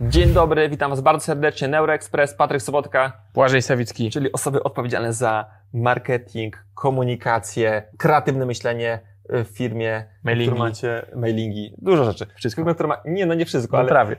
Dzień dobry, witam Was bardzo serdecznie. NeuroExpress, Patryk Sobotka. Błażej Sawicki. Czyli osoby odpowiedzialne za marketing, komunikację, kreatywne myślenie w firmie. Mailingi. W macie, mailingi, dużo rzeczy. Wszystko. Firmie, która ma, nie, no nie wszystko, no ale... prawie.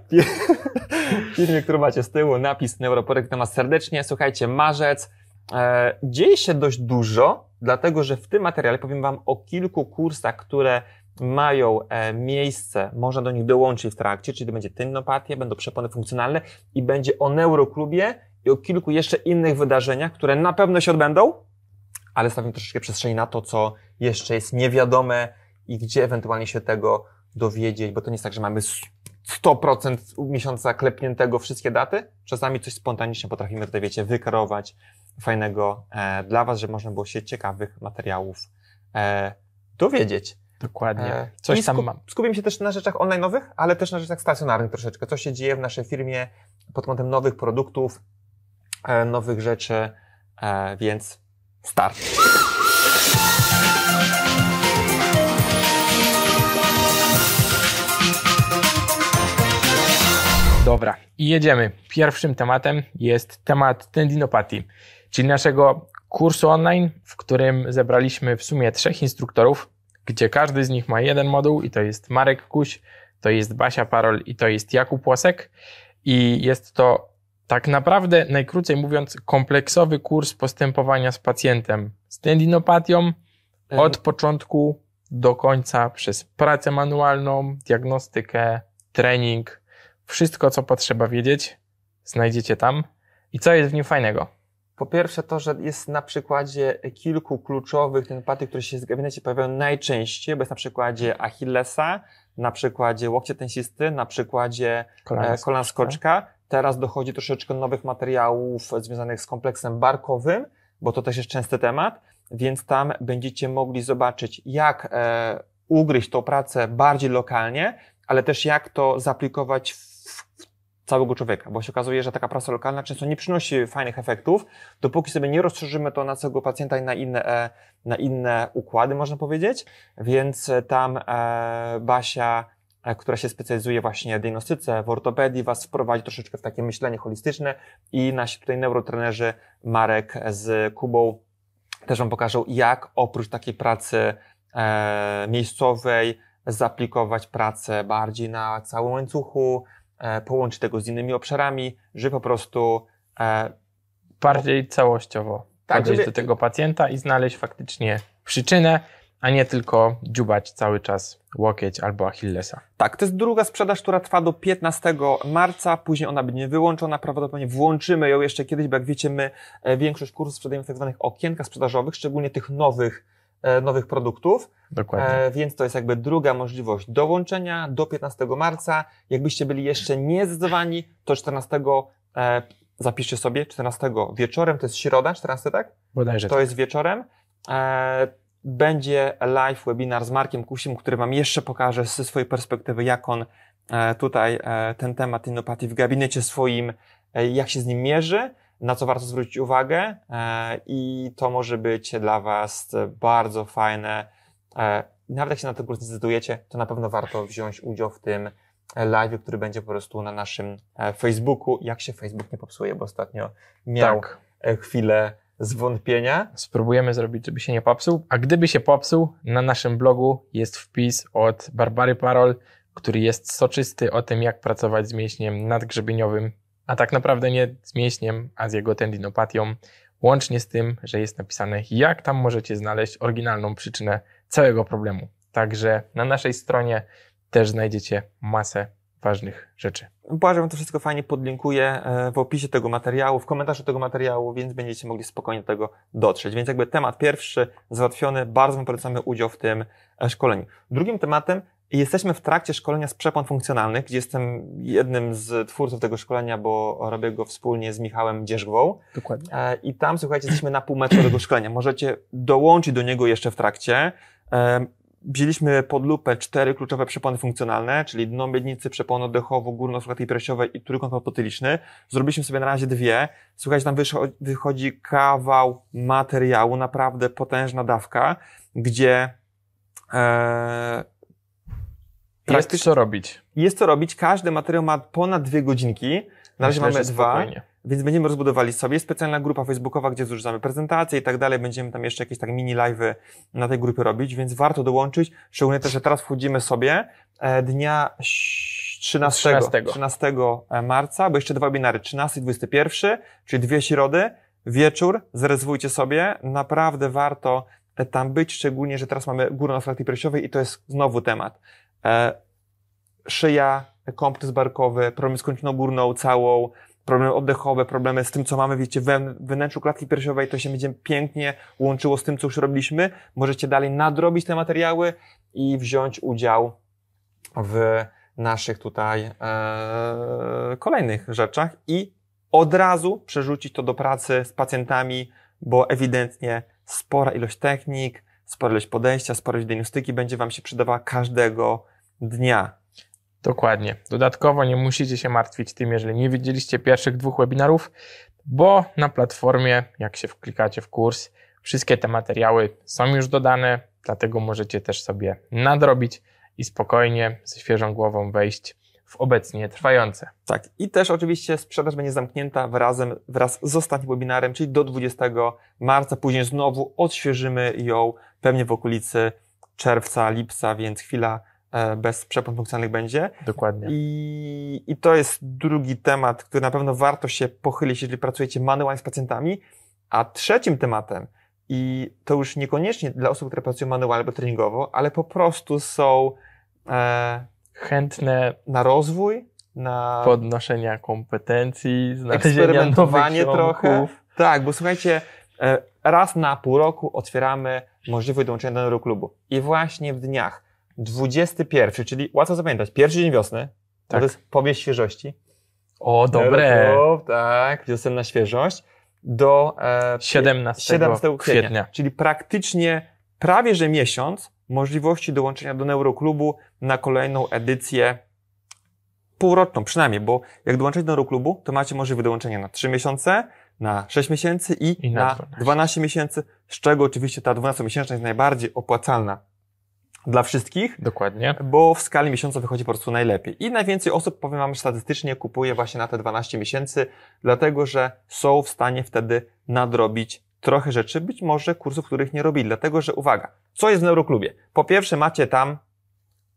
firmie, którą macie z tyłu, napis Neuroporek, witam Was serdecznie. Słuchajcie, marzec. E, dzieje się dość dużo, dlatego że w tym materiale powiem Wam o kilku kursach, które mają e, miejsce, można do nich dołączyć w trakcie, czyli to będzie tendinopatia, będą przepony funkcjonalne i będzie o neuroklubie i o kilku jeszcze innych wydarzeniach, które na pewno się odbędą, ale stawiam troszeczkę przestrzeni na to, co jeszcze jest niewiadome i gdzie ewentualnie się tego dowiedzieć, bo to nie jest tak, że mamy 100% miesiąca klepniętego wszystkie daty. Czasami coś spontanicznie potrafimy tutaj, wiecie, wykarować fajnego e, dla Was, żeby można było się ciekawych materiałów e, dowiedzieć. Dokładnie. E, Coś I tam mam. Skupiam się też na rzeczach online'owych, ale też na rzeczach stacjonarnych troszeczkę. Co się dzieje w naszej firmie pod kątem nowych produktów, e, nowych rzeczy, e, więc start. Dobra, i jedziemy. Pierwszym tematem jest temat tendinopatii, czyli naszego kursu online, w którym zebraliśmy w sumie trzech instruktorów, gdzie każdy z nich ma jeden moduł i to jest Marek Kuś, to jest Basia Parol i to jest Jakub Łosek i jest to tak naprawdę, najkrócej mówiąc, kompleksowy kurs postępowania z pacjentem z tendinopatią mhm. od początku do końca przez pracę manualną, diagnostykę, trening, wszystko co potrzeba wiedzieć znajdziecie tam. I co jest w nim fajnego? Po pierwsze to, że jest na przykładzie kilku kluczowych empatii, które się w gabinecie pojawiają najczęściej, bo jest na przykładzie mhm. Achillesa, na przykładzie łokcie tenisisty, na przykładzie e, kolan, kolan skoczka. Teraz dochodzi troszeczkę nowych materiałów związanych z kompleksem barkowym, bo to też jest częsty temat, więc tam będziecie mogli zobaczyć, jak e, ugryźć tą pracę bardziej lokalnie, ale też jak to zaaplikować w, w całego człowieka, bo się okazuje, że taka praca lokalna często nie przynosi fajnych efektów, dopóki sobie nie rozszerzymy to na całego pacjenta i na inne, e, na inne układy, można powiedzieć. Więc e, tam e, Basia, która się specjalizuje właśnie w diagnostyce, w ortopedii, was wprowadzi troszeczkę w takie myślenie holistyczne i nasi tutaj neurotrenerzy Marek z Kubą też wam pokażą, jak oprócz takiej pracy miejscowej, zaplikować pracę bardziej na całym łańcuchu, E, połączy tego z innymi obszarami, że po prostu. E, Bardziej całościowo tak, podejść żeby... do tego pacjenta i znaleźć faktycznie przyczynę, a nie tylko dziubać cały czas łokieć albo Achillesa. Tak, to jest druga sprzedaż, która trwa do 15 marca, później ona będzie wyłączona, prawdopodobnie włączymy ją jeszcze kiedyś, bo jak wiecie, my e, większość kursów sprzedajemy w tak zwanych okienkach sprzedażowych, szczególnie tych nowych, E, nowych produktów. Dokładnie. E, więc to jest jakby druga możliwość dołączenia do 15 marca. Jakbyście byli jeszcze niezdecydowani, to 14 e, zapiszcie sobie, 14 wieczorem, to jest środa, 14, tak? Bodajże to tak. jest wieczorem. E, będzie live webinar z Markiem Kusim, który Wam jeszcze pokaże ze swojej perspektywy, jak on e, tutaj e, ten temat innoPati w gabinecie swoim, jak się z nim mierzy na co warto zwrócić uwagę e, i to może być dla Was bardzo fajne. E, nawet jak się na ten kurs nie zdecydujecie, to na pewno warto wziąć udział w tym live, który będzie po prostu na naszym e, Facebooku. Jak się Facebook nie popsuje, bo ostatnio miał tak. chwilę zwątpienia. Spróbujemy zrobić, żeby się nie popsuł. A gdyby się popsuł, na naszym blogu jest wpis od Barbary Parol, który jest soczysty o tym, jak pracować z mięśniem nadgrzebieniowym a tak naprawdę nie z mięśniem, a z jego tendinopatią, łącznie z tym, że jest napisane, jak tam możecie znaleźć oryginalną przyczynę całego problemu. Także na naszej stronie też znajdziecie masę ważnych rzeczy. Błażej Wam to wszystko fajnie podlinkuję e, w opisie tego materiału, w komentarzu tego materiału, więc będziecie mogli spokojnie do tego dotrzeć. Więc jakby temat pierwszy załatwiony, bardzo Wam polecamy udział w tym e, szkoleniu. Drugim tematem Jesteśmy w trakcie szkolenia z przepon funkcjonalnych, gdzie jestem jednym z twórców tego szkolenia, bo robię go wspólnie z Michałem Dzierzgwą. Dokładnie. E, I tam, słuchajcie, jesteśmy na pół półmetru tego szkolenia. Możecie dołączyć do niego jeszcze w trakcie. E, wzięliśmy pod lupę cztery kluczowe przepony funkcjonalne, czyli dno miednicy, przepon oddechowy, górno-słuchate i presiowej i trójkąt potyliczny. Zrobiliśmy sobie na razie dwie. Słuchajcie, tam wychodzi kawał materiału, naprawdę potężna dawka, gdzie... E, jest tak, co robić. Jest co robić. Każdy materiał ma ponad dwie godzinki. Na razie Myślę, mamy dwa. Spokojnie. Więc będziemy rozbudowali sobie. specjalna grupa facebookowa, gdzie zrzucamy prezentacje i tak dalej. Będziemy tam jeszcze jakieś tak mini live'y na tej grupie robić, więc warto dołączyć. Szczególnie też, że teraz wchodzimy sobie e, dnia 13, 13. 13 marca, bo jeszcze dwa webinary, 13 i 21, czyli dwie środy, wieczór, zrezwujcie sobie. Naprawdę warto e, tam być, szczególnie, że teraz mamy górę na frakcji i to jest znowu temat. E, szyja, kompleks barkowy, problemy z kończyną górną całą, problemy oddechowe, problemy z tym, co mamy, wiecie, we wnętrzu klatki piersiowej, to się będzie pięknie łączyło z tym, co już robiliśmy. Możecie dalej nadrobić te materiały i wziąć udział w naszych tutaj e, kolejnych rzeczach i od razu przerzucić to do pracy z pacjentami, bo ewidentnie spora ilość technik, sporość podejścia, sporość diagnostyki będzie Wam się przydawała każdego dnia. Dokładnie. Dodatkowo nie musicie się martwić tym, jeżeli nie widzieliście pierwszych dwóch webinarów, bo na platformie, jak się wklikacie w kurs, wszystkie te materiały są już dodane, dlatego możecie też sobie nadrobić i spokojnie, ze świeżą głową wejść w obecnie trwające. Tak, i też oczywiście sprzedaż będzie zamknięta razem, wraz z ostatnim webinarem, czyli do 20 marca. Później znowu odświeżymy ją pewnie w okolicy czerwca, lipca, więc chwila e, bez przepon funkcjonalnych będzie. Dokładnie. I, I to jest drugi temat, który na pewno warto się pochylić, jeżeli pracujecie manualnie z pacjentami. A trzecim tematem, i to już niekoniecznie dla osób, które pracują manualnie albo treningowo, ale po prostu są e, chętne na rozwój, na podnoszenia kompetencji, eksperymentowanie trochę. Tak, bo słuchajcie, e, raz na pół roku otwieramy możliwość dołączenia do danego klubu. I właśnie w dniach 21, czyli łatwo zapamiętać, pierwszy dzień wiosny, tak. to jest powieść świeżości. O, dobre. Klub, tak, wiosenna na świeżość. Do e, 17, 17 kwietnia, kwietnia. Czyli praktycznie prawie że miesiąc możliwości dołączenia do Neuroklubu na kolejną edycję półroczną przynajmniej, bo jak dołączyć do Neuroklubu, to macie możliwość dołączenia na 3 miesiące, na 6 miesięcy i, I na, na 12. 12 miesięcy, z czego oczywiście ta 12-miesięczna jest najbardziej opłacalna dla wszystkich. Dokładnie. Bo w skali miesiąca wychodzi po prostu najlepiej. I najwięcej osób, powiem wam statystycznie, kupuje właśnie na te 12 miesięcy, dlatego że są w stanie wtedy nadrobić trochę rzeczy, być może kursów, których nie robili. Dlatego, że uwaga, co jest w Neuroklubie? Po pierwsze macie tam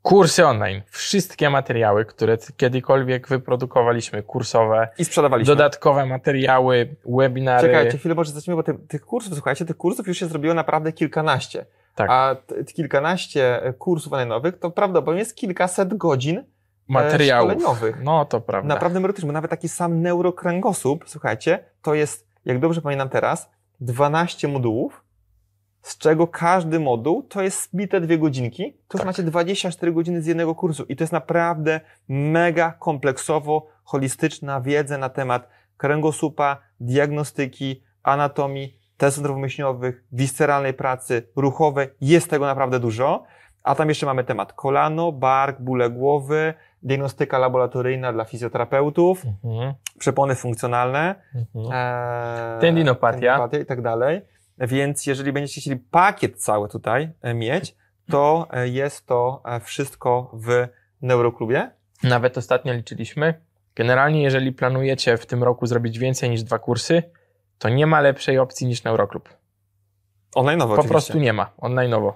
Kursy online. Wszystkie materiały, które kiedykolwiek wyprodukowaliśmy, kursowe. I sprzedawaliśmy. Dodatkowe materiały, webinary. Czekajcie chwilę, może zacznijmy, bo tych, tych kursów, słuchajcie, tych kursów już się zrobiło naprawdę kilkanaście. Tak. A kilkanaście e, kursów nowych, to prawdopodobnie jest kilkaset godzin e, materiałów. szkoleniowych. No, to prawda. Naprawdę merytoryczne, bo nawet taki sam neurokręgosłup, słuchajcie, to jest, jak dobrze pamiętam teraz, 12 modułów, z czego każdy moduł to jest zbite dwie godzinki, to tak. macie znaczy 24 godziny z jednego kursu i to jest naprawdę mega kompleksowo holistyczna wiedza na temat kręgosłupa, diagnostyki, anatomii, testów nerwowo-mięśniowych, wisceralnej pracy, ruchowej. Jest tego naprawdę dużo. A tam jeszcze mamy temat kolano, bark, bóle głowy, diagnostyka laboratoryjna dla fizjoterapeutów, mhm. przepony funkcjonalne, mhm. e, tendinopatia. i tak dalej. Więc jeżeli będziecie chcieli pakiet cały tutaj e, mieć, to e, jest to e, wszystko w Neuroklubie. Nawet ostatnio liczyliśmy. Generalnie, jeżeli planujecie w tym roku zrobić więcej niż dwa kursy, to nie ma lepszej opcji niż Neuroklub. Online'owo Po oczywiście. prostu nie ma, online'owo.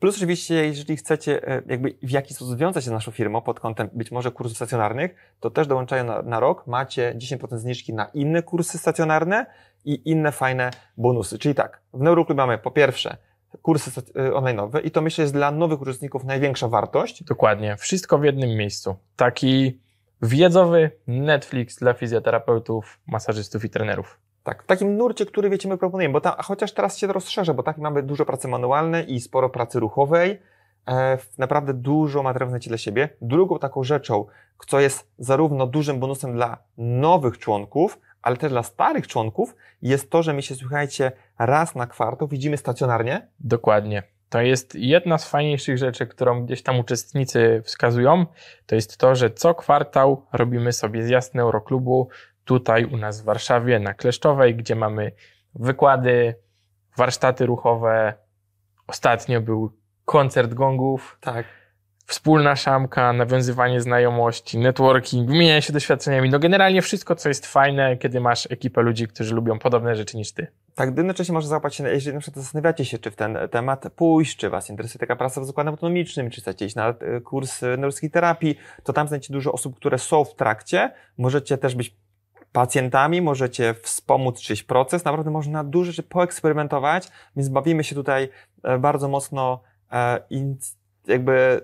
Plus oczywiście, jeżeli chcecie e, jakby w jakiś sposób związać się z naszą firmą pod kątem być może kursów stacjonarnych, to też dołączają na, na rok macie 10% zniżki na inne kursy stacjonarne i inne fajne bonusy. Czyli tak, w Neuroclub mamy po pierwsze kursy e, online'owe i to myślę jest dla nowych uczestników największa wartość. Dokładnie, wszystko w jednym miejscu. Taki wiedzowy Netflix dla fizjoterapeutów, masażystów i trenerów. Tak, w takim nurcie, który wiecie, my proponujemy, bo tam, a chociaż teraz się to rozszerza, bo tak mamy dużo pracy manualnej i sporo pracy ruchowej, e, naprawdę dużo materiałów znajdziecie dla siebie. Drugą taką rzeczą, co jest zarówno dużym bonusem dla nowych członków, ale też dla starych członków, jest to, że my się, słuchajcie, raz na kwartał widzimy stacjonarnie. Dokładnie. To jest jedna z fajniejszych rzeczy, którą gdzieś tam uczestnicy wskazują. To jest to, że co kwartał robimy sobie zjazd euroklubu tutaj u nas w Warszawie na Kleszczowej, gdzie mamy wykłady, warsztaty ruchowe. Ostatnio był koncert gongów. Tak. Wspólna szamka, nawiązywanie znajomości, networking, wymienianie się doświadczeniami. No generalnie wszystko, co jest fajne, kiedy masz ekipę ludzi, którzy lubią podobne rzeczy niż ty. Tak, jednocześnie można załapać się, jeżeli na przykład zastanawiacie się, czy w ten temat pójść, czy Was interesuje taka praca w układem autonomicznym, czy chcecie iść na e, kurs e, neuroskiej terapii, to tam znajdziecie dużo osób, które są w trakcie. Możecie też być pacjentami, możecie wspomóc czyjś proces, naprawdę można dużo rzeczy poeksperymentować, więc bawimy się tutaj e, bardzo mocno e, i jakby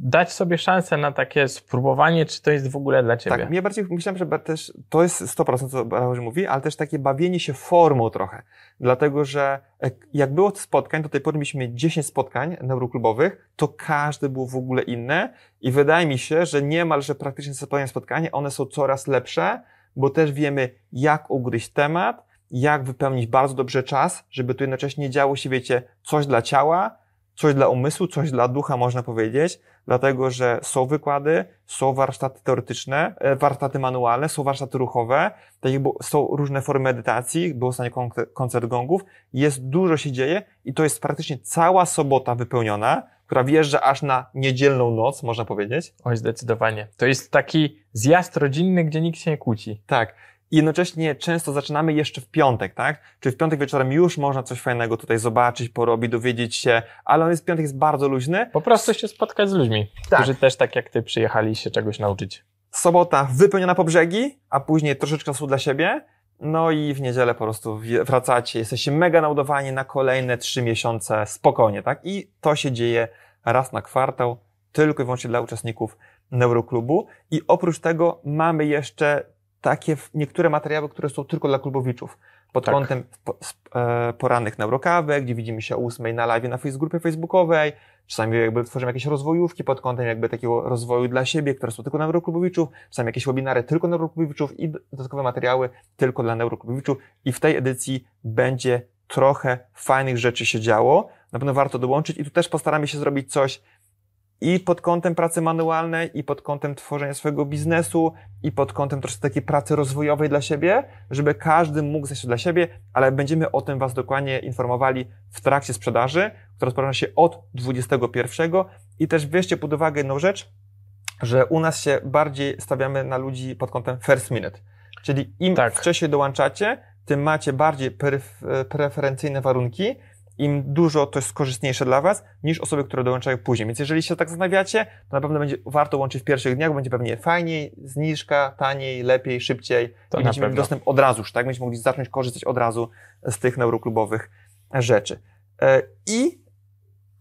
dać sobie szansę na takie spróbowanie, czy to jest w ogóle dla ciebie. Tak, ja bardziej myślałem, że też to jest 100% co Bartosz mówi, ale też takie bawienie się formą trochę. Dlatego, że e, jak było spotkań, do tej pory mieliśmy 10 spotkań neuroklubowych, to każdy był w ogóle inny i wydaje mi się, że niemalże praktycznie spotkanie spotkanie, one są coraz lepsze, bo też wiemy, jak ugryźć temat, jak wypełnić bardzo dobrze czas, żeby tu jednocześnie działo się, wiecie, coś dla ciała, coś dla umysłu, coś dla ducha, można powiedzieć, dlatego że są wykłady, są warsztaty teoretyczne, e, warsztaty manualne, są warsztaty ruchowe, tak jakby są różne formy medytacji, było stanie koncert gongów, jest dużo się dzieje i to jest praktycznie cała sobota wypełniona, która wjeżdża aż na niedzielną noc, można powiedzieć. Oj, zdecydowanie. To jest taki zjazd rodzinny, gdzie nikt się nie kłóci. Tak. I jednocześnie często zaczynamy jeszcze w piątek, tak? Czyli w piątek wieczorem już można coś fajnego tutaj zobaczyć, porobić, dowiedzieć się, ale on jest piątek jest bardzo luźny. Po prostu się spotkać z ludźmi, tak. którzy też tak jak ty przyjechali się czegoś nauczyć. Sobota wypełniona po brzegi, a później troszeczkę czasu dla siebie no i w niedzielę po prostu wracacie, jesteście mega naładowani na kolejne trzy miesiące spokojnie, tak? I to się dzieje raz na kwartał, tylko i wyłącznie dla uczestników Neuroklubu. I oprócz tego mamy jeszcze takie niektóre materiały, które są tylko dla klubowiczów. Pod tak. kątem e, porannych neurokawek, gdzie widzimy się o 8 na live na face, grupie facebookowej, Czasami jakby tworzymy jakieś rozwojówki pod kątem jakby takiego rozwoju dla siebie, które są tylko na neuroklubowiczów, czasami jakieś webinary tylko na neuroklubowiczów i dodatkowe materiały tylko dla neuroklubowiczów i w tej edycji będzie trochę fajnych rzeczy się działo. Na pewno warto dołączyć i tu też postaramy się zrobić coś i pod kątem pracy manualnej, i pod kątem tworzenia swojego biznesu, i pod kątem troszkę takiej pracy rozwojowej dla siebie, żeby każdy mógł zejść dla siebie, ale będziemy o tym Was dokładnie informowali w trakcie sprzedaży, która rozpoczyna się od 21. I też weźcie pod uwagę jedną rzecz, że u nas się bardziej stawiamy na ludzi pod kątem first minute. Czyli im tak. wcześniej dołączacie, tym macie bardziej e, preferencyjne warunki, im dużo to jest korzystniejsze dla Was niż osoby, które dołączają później. Więc jeżeli się tak zastanawiacie, to na pewno będzie warto łączyć w pierwszych dniach, będzie pewnie fajniej, zniżka, taniej, lepiej, szybciej. To I będziemy mieli dostęp od razu, tak? będziemy mogli zacząć korzystać od razu z tych neuroklubowych rzeczy. E, I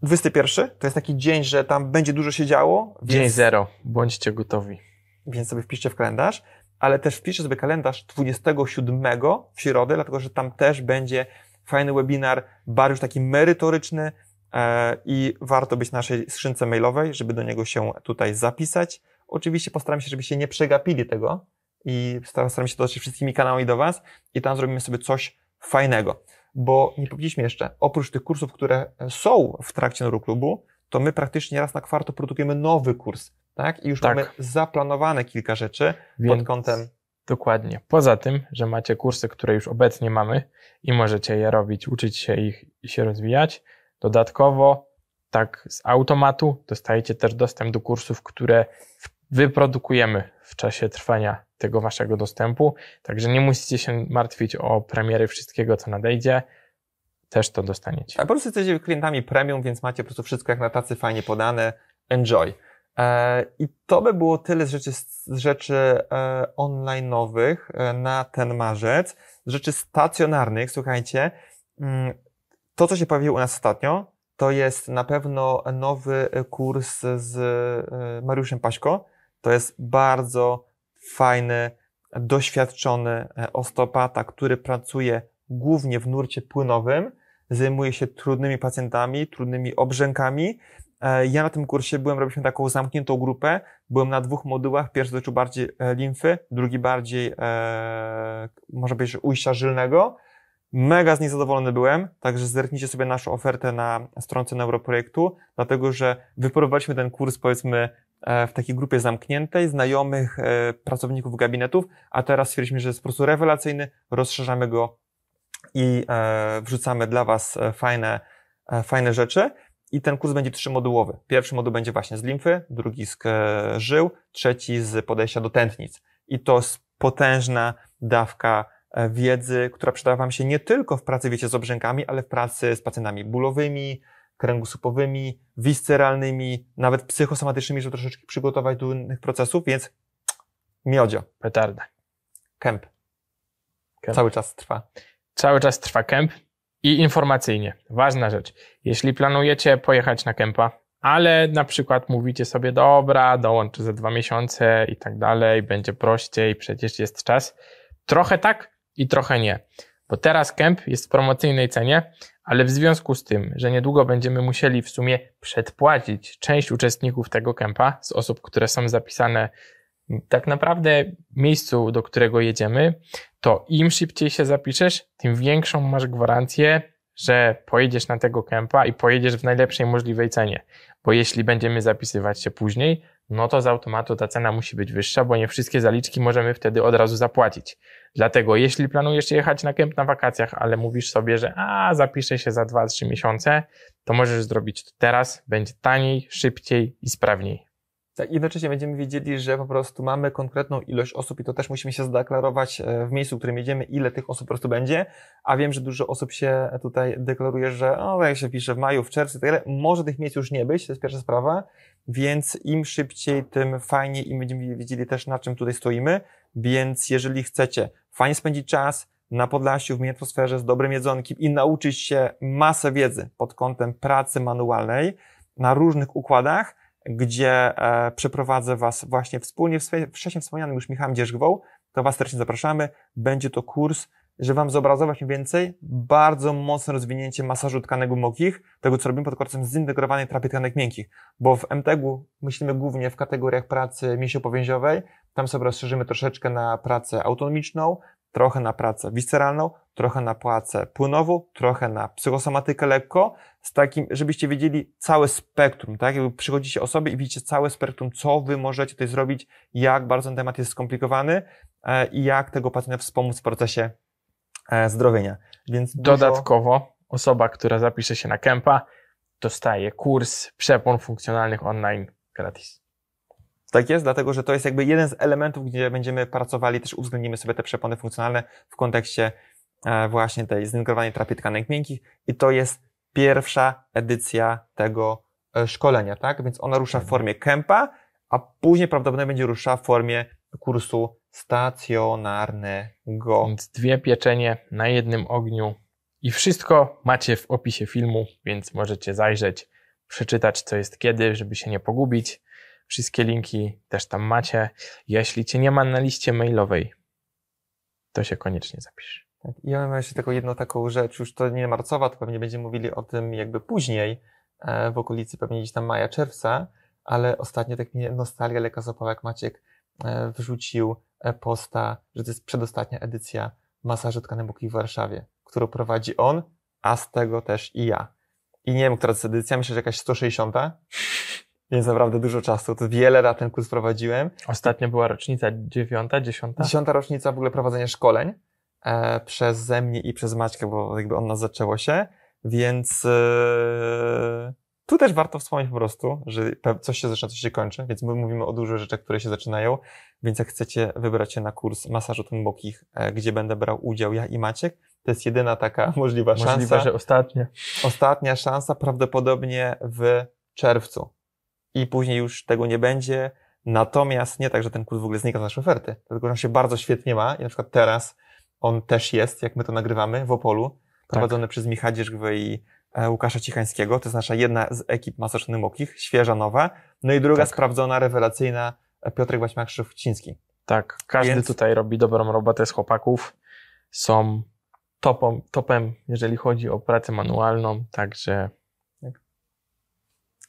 21 to jest taki dzień, że tam będzie dużo się działo. Więc... Dzień zero, bądźcie gotowi. Więc sobie wpiszcie w kalendarz, ale też wpiszcie sobie kalendarz 27 w środę, dlatego że tam też będzie fajny webinar, już taki merytoryczny e, i warto być w naszej skrzynce mailowej, żeby do niego się tutaj zapisać. Oczywiście postaram się, żebyście nie przegapili tego i staram się dotrzeć wszystkimi kanałami do Was i tam zrobimy sobie coś fajnego. Bo nie powiedzieliśmy jeszcze, oprócz tych kursów, które są w trakcie Noru Klubu, to my praktycznie raz na kwartał produkujemy nowy kurs, tak? I już tak. mamy zaplanowane kilka rzeczy Więc... pod kątem Dokładnie. Poza tym, że macie kursy, które już obecnie mamy i możecie je robić, uczyć się ich i się rozwijać, dodatkowo tak z automatu dostajecie też dostęp do kursów, które wyprodukujemy w czasie trwania tego waszego dostępu, także nie musicie się martwić o premiery wszystkiego, co nadejdzie też to dostaniecie. A po prostu jesteście klientami premium, więc macie po prostu wszystko jak na tacy fajnie podane. Enjoy. E, I to by było tyle z rzeczy, z rzeczy e, online'owych e, na ten marzec. Z rzeczy stacjonarnych, słuchajcie, mm, to co się pojawiło u nas ostatnio, to jest na pewno nowy kurs z Mariuszem Paśko. To jest bardzo fajny, doświadczony ostopata, który pracuje głównie w nurcie płynowym, zajmuje się trudnymi pacjentami, trudnymi obrzękami E, ja na tym kursie byłem, robiliśmy taką zamkniętą grupę. Byłem na dwóch modułach. Pierwszy dotyczył bardziej e, limfy, drugi bardziej, e, może powiedzieć, ujścia żylnego. Mega z niej zadowolony byłem, także zerknijcie sobie naszą ofertę na stronce Neuroprojektu, dlatego że wyprowadziliśmy ten kurs, powiedzmy, e, w takiej grupie zamkniętej, znajomych pracowników gabinetów, a teraz stwierdziliśmy, że jest po prostu rewelacyjny, rozszerzamy go i wrzucamy dla Was fajne, fajne rzeczy. I ten kurs będzie trzymodułowy. Pierwszy moduł będzie właśnie z limfy, drugi z e, żył, trzeci z podejścia do tętnic. I to jest potężna dawka e, wiedzy, która przyda Wam się nie tylko w pracy, wiecie, z obrzękami, ale w pracy z pacjentami bólowymi, kręgosłupowymi, wisceralnymi, nawet psychosomatycznymi, żeby troszeczkę przygotować do innych procesów, więc miodzio. Petarda. Kemp. Cały czas trwa. Cały czas trwa kemp. I informacyjnie, ważna rzecz. Jeśli planujecie pojechać na kempa, ale na przykład mówicie sobie, dobra, dołączę za dwa miesiące i tak dalej, będzie prościej, przecież jest czas. Trochę tak i trochę nie, bo teraz kemp jest w promocyjnej cenie, ale w związku z tym, że niedługo będziemy musieli w sumie przedpłacić część uczestników tego kempa z osób, które są zapisane tak naprawdę miejscu, do którego jedziemy, to im szybciej się zapiszesz, tym większą masz gwarancję, że pojedziesz na tego kempa i pojedziesz w najlepszej możliwej cenie. Bo jeśli będziemy zapisywać się później, no to z automatu ta cena musi być wyższa, bo nie wszystkie zaliczki możemy wtedy od razu zapłacić. Dlatego jeśli planujesz jechać na kemp na wakacjach, ale mówisz sobie, że a zapiszę się za 2-3 miesiące, to możesz zrobić to teraz, będzie taniej, szybciej i sprawniej. Tak, jednocześnie będziemy wiedzieli, że po prostu mamy konkretną ilość osób i to też musimy się zadeklarować e, w miejscu, w którym jedziemy, ile tych osób po prostu będzie, a wiem, że dużo osób się tutaj deklaruje, że o, jak się pisze w maju, w czerwcu i tak dalej, może tych miejsc już nie być, to jest pierwsza sprawa, więc im szybciej, tym fajniej i będziemy wiedzieli też, na czym tutaj stoimy, więc jeżeli chcecie fajnie spędzić czas, na Podlasiu, w mikrosferze z dobrym jedzonkiem i nauczyć się masę wiedzy pod kątem pracy manualnej na różnych układach, gdzie e, przeprowadzę Was właśnie wspólnie w wcześniej wspomnianym już Michałem Dzierzgwą. To Was serdecznie zapraszamy. Będzie to kurs, żeby Wam zobrazować mniej więcej bardzo mocne rozwinięcie masażu tkanek mokich, tego co robimy pod korcem zintegrowanej terapii tkanek miękkich, bo w MTG myślimy głównie w kategoriach pracy mięsiopowięziowej, tam sobie rozszerzymy troszeczkę na pracę autonomiczną, trochę na pracę wisceralną, trochę na płacę płynową, trochę na psychosomatykę lekko, z takim, żebyście wiedzieli całe spektrum, tak? Jakby przychodzicie osoby i widzicie całe spektrum, co wy możecie tutaj zrobić, jak bardzo ten temat jest skomplikowany e, i jak tego pacjenta wspomóc w procesie e, zdrowienia. Więc dużo... Dodatkowo osoba, która zapisze się na kempa, dostaje kurs przepon funkcjonalnych online gratis. Tak jest, dlatego że to jest jakby jeden z elementów, gdzie będziemy pracowali, też uwzględnimy sobie te przepony funkcjonalne w kontekście e, właśnie tej zintegrowanej terapii tkanek miękkich i to jest pierwsza edycja tego e, szkolenia, tak? Więc ona rusza w tak. formie kempa, a później prawdopodobnie będzie ruszała w formie kursu stacjonarnego. Więc dwie pieczenie na jednym ogniu i wszystko macie w opisie filmu, więc możecie zajrzeć, przeczytać co jest kiedy, żeby się nie pogubić. Wszystkie linki też tam macie. Jeśli cię nie ma na liście mailowej, to się koniecznie zapisz. Tak. I ja mam jeszcze tylko jedną taką rzecz, już to nie marcowa, to pewnie będziemy mówili o tym jakby później, e, w okolicy pewnie gdzieś tam maja, czerwca, ale ostatnio tak mnie nostalgia Leka Zapałek Maciek e, wrzucił e, posta, że to jest przedostatnia edycja masażu tkanebuki w Warszawie, którą prowadzi on, a z tego też i ja. I nie wiem, która to jest edycja, myślę, że jakaś 160, więc naprawdę dużo czasu. To wiele lat ten kurs prowadziłem. Ostatnio była rocznica dziewiąta, dziesiąta? Dziesiąta rocznica w ogóle prowadzenia szkoleń e, przez mnie i przez Maćkę, bo jakby on nas zaczęło się, więc e, tu też warto wspomnieć po prostu, że coś się zaczyna, coś się kończy, więc my mówimy o dużych rzeczach, które się zaczynają, więc jak chcecie wybrać się na kurs masażu głębokich, e, gdzie będę brał udział ja i Maciek, to jest jedyna taka możliwa szansa. Możliwa, że ostatnia. Ostatnia szansa prawdopodobnie w czerwcu i później już tego nie będzie. Natomiast nie tak, że ten kurs w ogóle znika z naszej oferty, dlatego że on się bardzo świetnie ma i na przykład teraz on też jest, jak my to nagrywamy, w Opolu, tak. prowadzony przez Michała Dzierżgwy i e, Łukasza Cichańskiego. To jest nasza jedna z ekip Masoczny Mokich, świeża, nowa. No i druga tak. sprawdzona, rewelacyjna, e, Piotrek Baśmak-Szewciński. Tak, każdy Więc... tutaj robi dobrą robotę z chłopaków. Są topom, topem, jeżeli chodzi o pracę manualną, także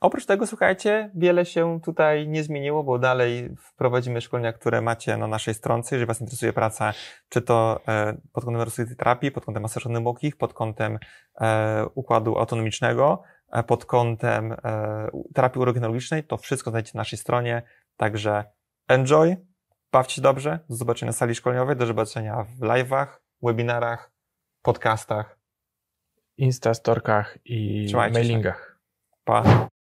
Oprócz tego, słuchajcie, wiele się tutaj nie zmieniło, bo dalej wprowadzimy szkolenia, które macie na naszej stronce. Jeżeli Was interesuje praca, czy to e, pod kątem rozwoju terapii, pod kątem masażu mokich, pod kątem e, układu autonomicznego, e, pod kątem terapii urogenologicznej, to wszystko znajdziecie na naszej stronie. Także enjoy, bawcie się dobrze, do zobaczenia na sali szkoleniowej, do zobaczenia w live'ach, webinarach, podcastach, instastorkach i Trzymajcie mailingach. Się. Pa.